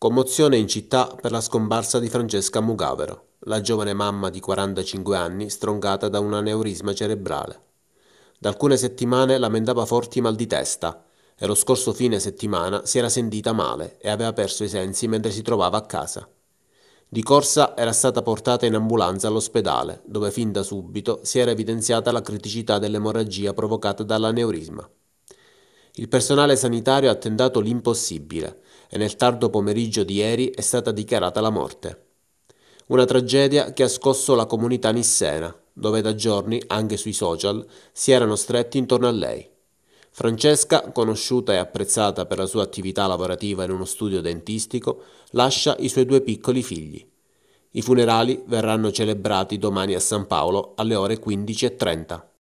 Commozione in città per la scomparsa di Francesca Mugavero, la giovane mamma di 45 anni stroncata da un aneurisma cerebrale. Da alcune settimane lamentava forti mal di testa e lo scorso fine settimana si era sentita male e aveva perso i sensi mentre si trovava a casa. Di corsa era stata portata in ambulanza all'ospedale, dove fin da subito si era evidenziata la criticità dell'emorragia provocata dall'aneurisma. Il personale sanitario ha tentato l'impossibile e nel tardo pomeriggio di ieri è stata dichiarata la morte. Una tragedia che ha scosso la comunità nissena, dove da giorni, anche sui social, si erano stretti intorno a lei. Francesca, conosciuta e apprezzata per la sua attività lavorativa in uno studio dentistico, lascia i suoi due piccoli figli. I funerali verranno celebrati domani a San Paolo alle ore 15.30.